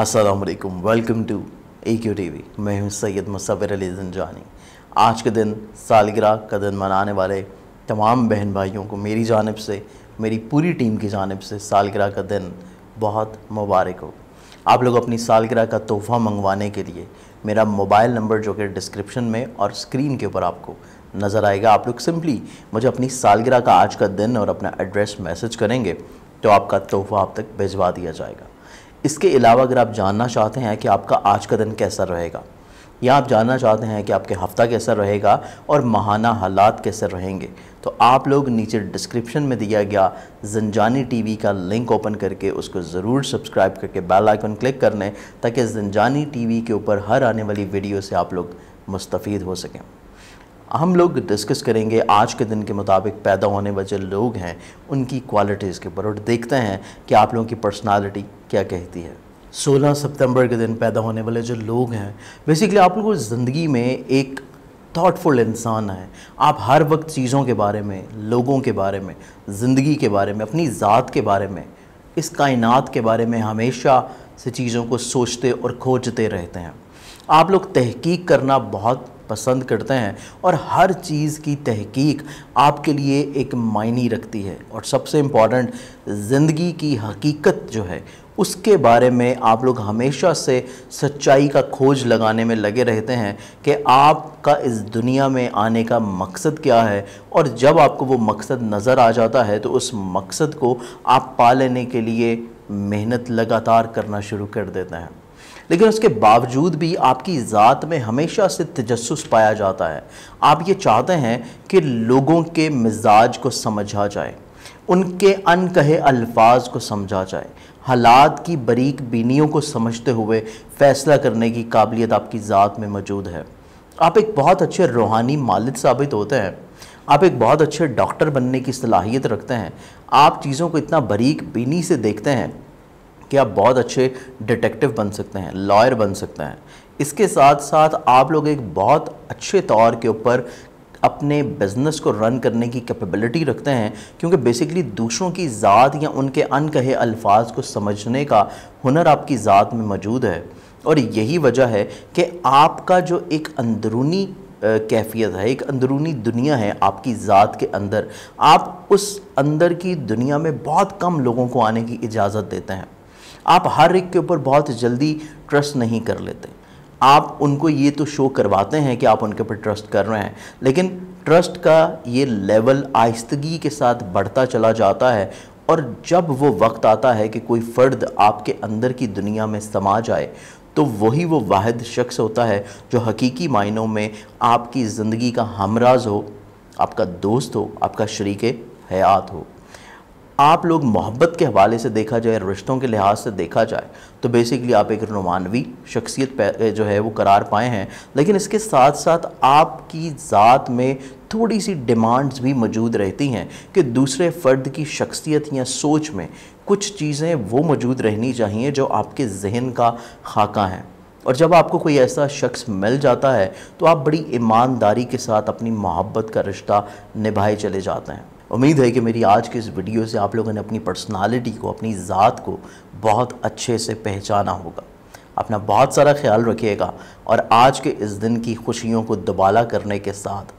Aslam welcome to A Q TV वी मैं हूँ सैयद मुसविर अली जानी आज के दिन सालगिरह का दिन मनाने वाले तमाम बहन भाइयों को मेरी जानब से मेरी पूरी टीम की जानब से सालगिरह का दिन बहुत मुबारक हो आप लोग अपनी सालगिरह का तोहफ़ा मंगवाने के लिए मेरा मोबाइल नंबर जो कि डिस्क्रिप्शन में और स्क्रीन के ऊपर आपको नज़र आएगा आप लोग सिंपली मुझे अपनी सालगिरह का आज का दिन और अपना एड्रेस मैसेज करेंगे तो आपका तोहफ़ा आप तक भिजवा दिया जाएगा इसके अलावा अगर आप जानना चाहते हैं कि आपका आज का दिन कैसा रहेगा या आप जानना चाहते हैं कि आपके हफ्ता कैसा रहेगा और माहाना हालात कैसे रहेंगे तो आप लोग नीचे डिस्क्रिप्शन में दिया गया जंजानी टीवी का लिंक ओपन करके उसको ज़रूर सब्सक्राइब करके बेल आइकन क्लिक कर लें ताकि जंजानी टीवी के ऊपर हर आने वाली वीडियो से आप लोग मुस्तफ़ हो सकें हम लोग डिस्कस करेंगे आज के दिन के मुताबिक पैदा होने वाले लोग हैं उनकी क्वालिटीज़ के ऊपर और देखते हैं कि आप लोगों की पर्सनालिटी क्या कहती है 16 सितंबर के दिन पैदा होने वाले जो लोग हैं बेसिकली आप लोगों ज़िंदगी में एक थाटफुल इंसान है आप हर वक्त चीज़ों के बारे में लोगों के बारे में ज़िंदगी के बारे में अपनी ज़ात के बारे में इस कायनात के बारे में हमेशा से चीज़ों को सोचते और खोजते रहते हैं आप लोग तहकीक करना बहुत पसंद करते हैं और हर चीज़ की तहकीक आपके लिए एक मायने रखती है और सबसे इम्पॉर्टेंट ज़िंदगी की हकीकत जो है उसके बारे में आप लोग हमेशा से सच्चाई का खोज लगाने में लगे रहते हैं कि आपका इस दुनिया में आने का मकसद क्या है और जब आपको वो मकसद नज़र आ जाता है तो उस मकसद को आप पा लेने के लिए मेहनत लगातार करना शुरू कर देते हैं लेकिन उसके बावजूद भी आपकी ज़ात में हमेशा से तजस्स पाया जाता है आप ये चाहते हैं कि लोगों के मिजाज को समझा जाए उनके अनकहे अल्फाज को समझा जाए हालात की बरीक बीनियों को समझते हुए फ़ैसला करने की काबिलियत आपकी ज़ात में मौजूद है आप एक बहुत अच्छे रूहानी मालिक साबित होते हैं आप एक बहुत अच्छे डॉक्टर बनने की सलाहियत रखते हैं आप चीज़ों को इतना बरीक बीनी से देखते हैं कि आप बहुत अच्छे डिटेक्टिव बन सकते हैं लॉयर बन सकते हैं इसके साथ साथ आप लोग एक बहुत अच्छे तौर के ऊपर अपने बिजनेस को रन करने की कैपेबिलिटी रखते हैं क्योंकि बेसिकली दूसरों की ज़ात या उनके अनकहे अल्फाज को समझने का हुनर आपकी ज़ात में मौजूद है और यही वजह है कि आपका जो एक अंदरूनी कैफियत है एक अंदरूनी दुनिया है आपकी ज़ात के अंदर आप उस अंदर की दुनिया में बहुत कम लोगों को आने की इजाज़त देते हैं आप हर एक के ऊपर बहुत जल्दी ट्रस्ट नहीं कर लेते आप उनको ये तो शो करवाते हैं कि आप उनके ऊपर ट्रस्ट कर रहे हैं लेकिन ट्रस्ट का ये लेवल आहिस्तगी के साथ बढ़ता चला जाता है और जब वो वक्त आता है कि कोई फ़र्द आपके अंदर की दुनिया में समा जाए तो वही वो वाद शख्स होता है जो हकीकी मायनों में आपकी ज़िंदगी का हमराज हो आपका दोस्त हो आपका शरीक हयात हो आप लोग मोहब्बत के हवाले से देखा जाए रिश्तों के लिहाज से देखा जाए तो बेसिकली आप एक रोमानवी शख्सियत जो है वो करार पाए हैं लेकिन इसके साथ साथ आपकी ज़ात में थोड़ी सी डिमांड्स भी मौजूद रहती हैं कि दूसरे फ़र्द की शख्सियत या सोच में कुछ चीज़ें वो मौजूद रहनी चाहिए जो आपके जहन का खाका हैं और जब आपको कोई ऐसा शख्स मिल जाता है तो आप बड़ी ईमानदारी के साथ अपनी मोहब्बत का रिश्ता निभाए चले जाते हैं उम्मीद है कि मेरी आज की इस वीडियो से आप लोगों ने अपनी पर्सनालिटी को अपनी ज़ात को बहुत अच्छे से पहचाना होगा अपना बहुत सारा ख्याल रखिएगा और आज के इस दिन की खुशियों को दुबाला करने के साथ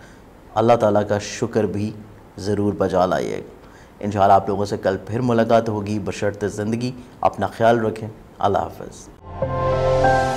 अल्लाह ताला का शुक्र भी ज़रूर बजा लाइएगा इन आप लोगों से कल फिर मुलाकात होगी बशर्त ज़िंदगी अपना ख्याल रखें अल्लाह हाफ